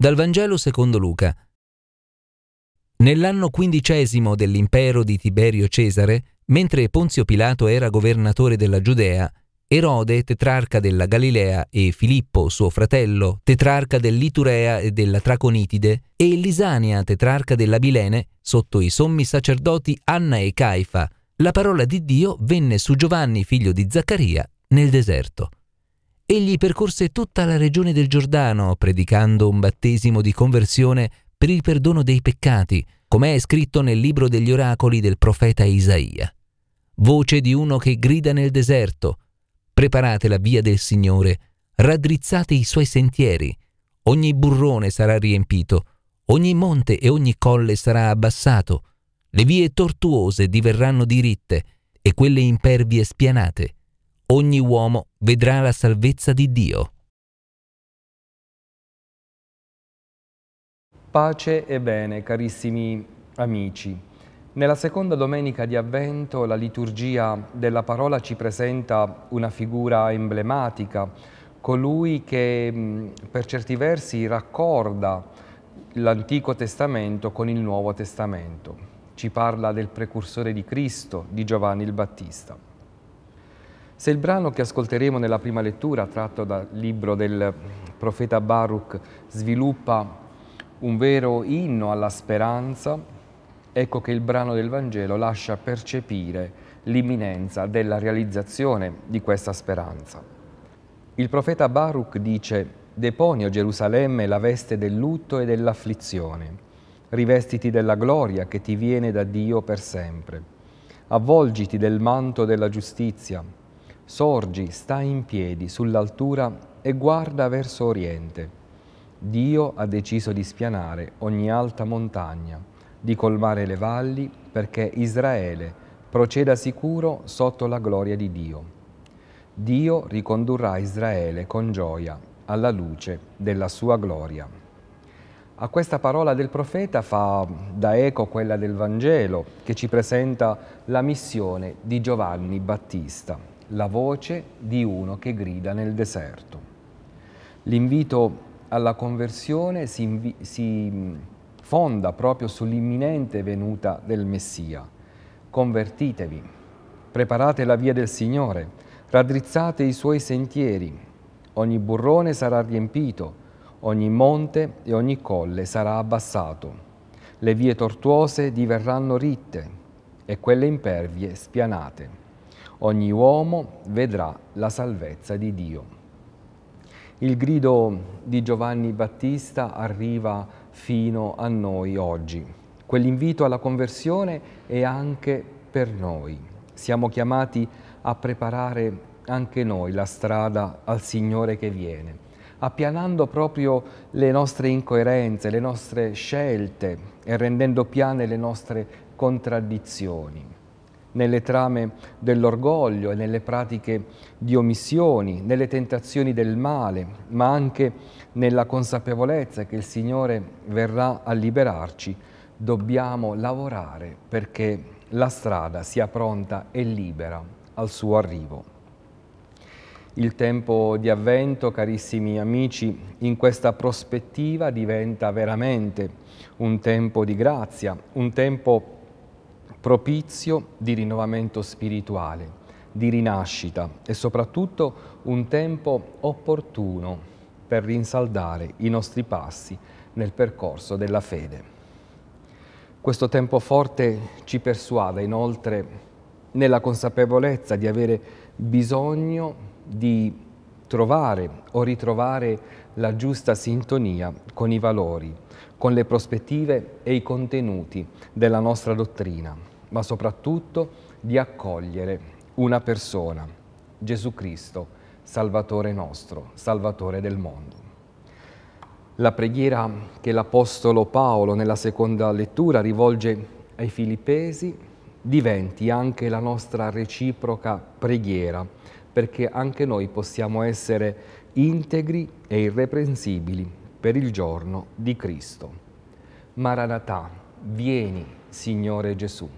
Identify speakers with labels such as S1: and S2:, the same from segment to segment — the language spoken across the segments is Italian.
S1: Dal Vangelo secondo Luca. Nell'anno quindicesimo dell'impero di Tiberio Cesare, mentre Ponzio Pilato era governatore della Giudea, Erode, tetrarca della Galilea, e Filippo, suo fratello, tetrarca dell'Iturea e della Traconitide, e Lisania, tetrarca della Bilene, sotto i sommi sacerdoti Anna e Caifa, la parola di Dio venne su Giovanni, figlio di Zaccaria, nel deserto egli percorse tutta la regione del Giordano predicando un battesimo di conversione per il perdono dei peccati, come è scritto nel libro degli oracoli del profeta Isaia. Voce di uno che grida nel deserto, preparate la via del Signore, raddrizzate i suoi sentieri, ogni burrone sarà riempito, ogni monte e ogni colle sarà abbassato, le vie tortuose diverranno diritte e quelle impervie spianate ogni uomo vedrà la salvezza di Dio.
S2: Pace e bene, carissimi amici. Nella seconda domenica di Avvento la liturgia della parola ci presenta una figura emblematica, colui che mm, per certi versi raccorda l'Antico Testamento con il Nuovo Testamento. Ci parla del precursore di Cristo, di Giovanni il Battista. Se il brano che ascolteremo nella prima lettura, tratto dal libro del profeta Baruch, sviluppa un vero inno alla speranza, ecco che il brano del Vangelo lascia percepire l'imminenza della realizzazione di questa speranza. Il profeta Baruch dice «Deponi, o Gerusalemme, la veste del lutto e dell'afflizione, rivestiti della gloria che ti viene da Dio per sempre, avvolgiti del manto della giustizia, Sorgi, sta in piedi sull'altura e guarda verso oriente. Dio ha deciso di spianare ogni alta montagna, di colmare le valli perché Israele proceda sicuro sotto la gloria di Dio. Dio ricondurrà Israele con gioia alla luce della sua gloria. A questa parola del profeta fa da eco quella del Vangelo che ci presenta la missione di Giovanni Battista la voce di uno che grida nel deserto. L'invito alla conversione si, si fonda proprio sull'imminente venuta del Messia. Convertitevi, preparate la via del Signore, raddrizzate i suoi sentieri, ogni burrone sarà riempito, ogni monte e ogni colle sarà abbassato. Le vie tortuose diverranno ritte e quelle impervie spianate ogni uomo vedrà la salvezza di Dio. Il grido di Giovanni Battista arriva fino a noi oggi. Quell'invito alla conversione è anche per noi. Siamo chiamati a preparare anche noi la strada al Signore che viene, appianando proprio le nostre incoerenze, le nostre scelte e rendendo piane le nostre contraddizioni nelle trame dell'orgoglio e nelle pratiche di omissioni, nelle tentazioni del male, ma anche nella consapevolezza che il Signore verrà a liberarci, dobbiamo lavorare perché la strada sia pronta e libera al suo arrivo. Il tempo di avvento, carissimi amici, in questa prospettiva diventa veramente un tempo di grazia, un tempo propizio di rinnovamento spirituale, di rinascita e soprattutto un tempo opportuno per rinsaldare i nostri passi nel percorso della fede. Questo tempo forte ci persuada inoltre nella consapevolezza di avere bisogno di trovare o ritrovare la giusta sintonia con i valori, con le prospettive e i contenuti della nostra dottrina, ma soprattutto di accogliere una persona, Gesù Cristo, Salvatore nostro, Salvatore del mondo. La preghiera che l'Apostolo Paolo nella seconda lettura rivolge ai Filippesi diventi anche la nostra reciproca preghiera perché anche noi possiamo essere integri e irreprensibili per il giorno di Cristo. Maranatà, vieni Signore Gesù.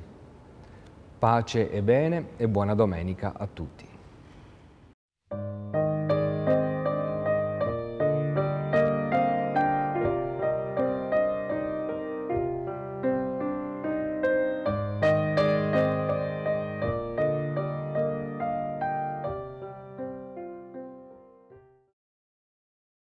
S2: Pace e bene e buona domenica a tutti.